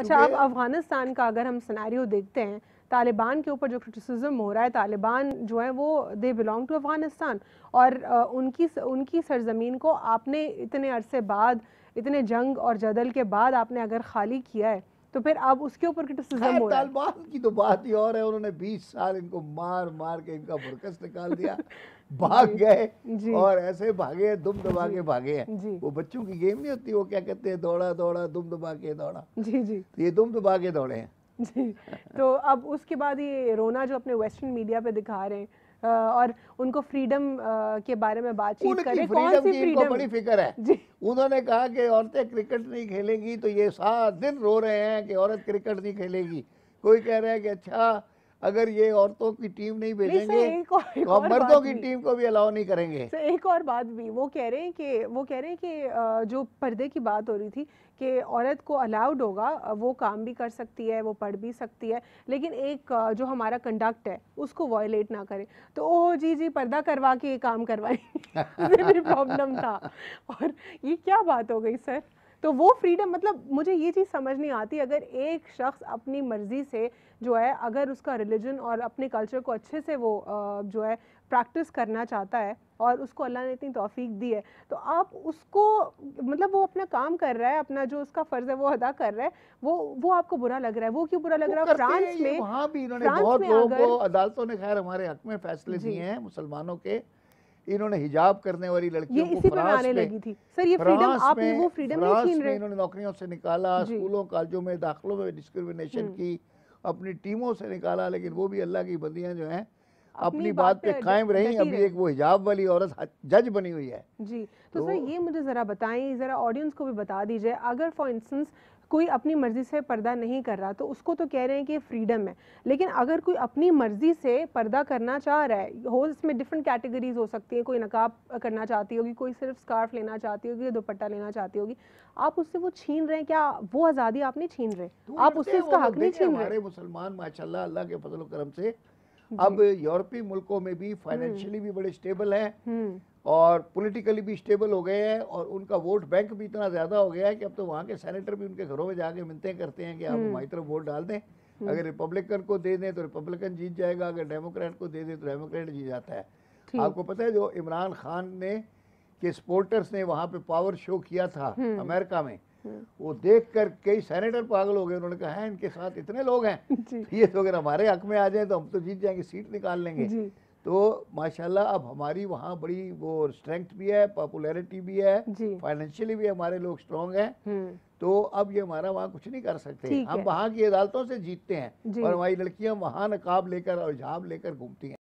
अच्छा आप अफगानिस्तान का अगर हम सिनेरियो देखते हैं तालिबान के ऊपर जो क्रिटिसिज्म हो रहा है तालिबान जो है वो दे बिलोंग टू अफगानिस्तान और उनकी उनकी सरजमीन को आपने इतने अरसे बाद इतने जंग और जदल के बाद आपने अगर खाली किया है तो फिर अब उसके ऊपर क्रिटिसिज्म तालिबान की तो बात ही और है उन्होंने 20 साल इनको मार मार के इनका बुरकस निकाल दिया भाग गए और ऐसे भागे हैं दुम दबा के भागे हैं वो बच्चों की गेम नहीं होती वो क्या कहते हैं दौड़ा दौड़ा दुम दबा के दौड़ा जी जी तो ये दुम दबा के दौड़े हैं जी तो अब उसके बाद ये रोना जो अपने वेस्टर्न मीडिया पे दिखा रहे हैं और उनको फ्रीडम के बारे में बातचीत करें कौन सी फ्रीडम बड़ी फिक्र है जी उन्होंने कहा कि औरतें क्रिकेट नहीं खेलेंगी तो ये सारा दिन रो रहे हैं कि औरत क्रिकेट नहीं खेलेगी कोई कह रहा है कि अच्छा अगर ये औरतों की टीम नहीं भेजेंगे एक और, एक तो हम मर्दों की टीम को भी अलाउ नहीं करेंगे एक और बात भी वो कह रहे हैं कि वो कह रहे हैं कि जो पर्दे की बात हो रही थी कि औरत को अलाउड होगा वो काम भी कर सकती है वो पढ़ भी सकती है लेकिन एक जो हमारा कंडक्ट है उसको वॉयलेट ना करें तो ओ जी जी पर्दा करवा के ये काम करवाएंगे प्रॉब्लम था और ये क्या बात हो गई सर तो वो फ्रीडम मतलब मुझे ये चीज़ समझ नहीं आती अगर एक शख्स अपनी मर्ज़ी से जो है अगर उसका रिलीजन और अपने कल्चर को अच्छे से वो जो है प्रैक्टिस करना चाहता है और उसको अल्लाह ने इतनी तोफ़ीक दी है तो आप उसको मतलब वो अपना काम कर रहा है अपना जो उसका फ़र्ज़ है वो अदा कर रहा है वो वो आपको बुरा लग रहा है वो क्यों बुरा लग रहा है फ्रांस में वहाँ भी इन्होंने बहुत लोगों को अदालतों ने खैर हमारे हक में फैसले दिए हैं मुसलमानों के इन्होंने हिजाब करने वाली लड़कियों को फ्रांस में लगी थी सर ये फ्रीडम आपने वो फ्रीडम फ्रांस में इन्होंने नौकरियों से निकाला स्कूलों कॉलेजों में दाखिलों में डिस्क्रिमिनेशन हम्म। की अपनी टीमों से निकाला लेकिन वो भी अल्लाह की बंदियाँ जो हैं अपनी बात पे कायम रही अभी एक वो हिजाब वाली औरत जज बनी हुई है जी तो, तो सर ये मुझे ज़रा बताएं ज़रा ऑडियंस को भी बता दीजिए अगर फॉर इंस्टेंस कोई अपनी मर्ज़ी से पर्दा नहीं कर रहा तो उसको तो कह रहे हैं कि फ्रीडम है लेकिन अगर कोई अपनी मर्ज़ी से पर्दा करना चाह रहा है हो इसमें डिफरेंट कैटेगरीज हो सकती हैं कोई नकाब करना चाहती होगी कोई सिर्फ स्कार्फ लेना चाहती होगी या दुपट्टा लेना चाहती होगी आप उससे वो छीन रहे हैं क्या वो आज़ादी आप नहीं छीन रहे आप उससे उसका हक नहीं छीन रहे मुसलमान माशा अल्लाह के फसल करम से अब यूरोपीय मुल्कों में भी फाइनेंशियली हम्म। भी बड़े स्टेबल हैं हम्म। और पॉलिटिकली भी स्टेबल हो गए हैं और उनका वोट बैंक भी इतना ज़्यादा हो गया है कि अब तो वहाँ के सेनेटर भी उनके घरों में जाके मिलते करते हैं कि आप हम्म। हमारी तरफ वोट डाल दें अगर रिपब्लिकन को दे दें तो रिपब्लिकन जीत जाएगा अगर डेमोक्रेट को दे दें तो डेमोक्रेट जीत जाता है आपको पता है जो इमरान खान ने के सपोर्टर्स ने वहाँ पे पावर शो किया था अमेरिका में वो देख कर कई सैनेटर पागल हो गए उन्होंने कहा है इनके साथ इतने लोग हैं तो ये तो अगर हमारे हक में आ जाए तो हम तो जीत जाएंगे सीट निकाल लेंगे तो माशाल्लाह अब हमारी वहाँ बड़ी वो स्ट्रेंथ भी है पॉपुलैरिटी भी है फाइनेंशियली भी हमारे लोग स्ट्रांग हैं हम्म। तो अब ये हमारा वहाँ कुछ नहीं कर सकते हम वहाँ की अदालतों से जीतते हैं और हमारी लड़कियाँ वहाँ नकाब लेकर और झाब लेकर घूमती हैं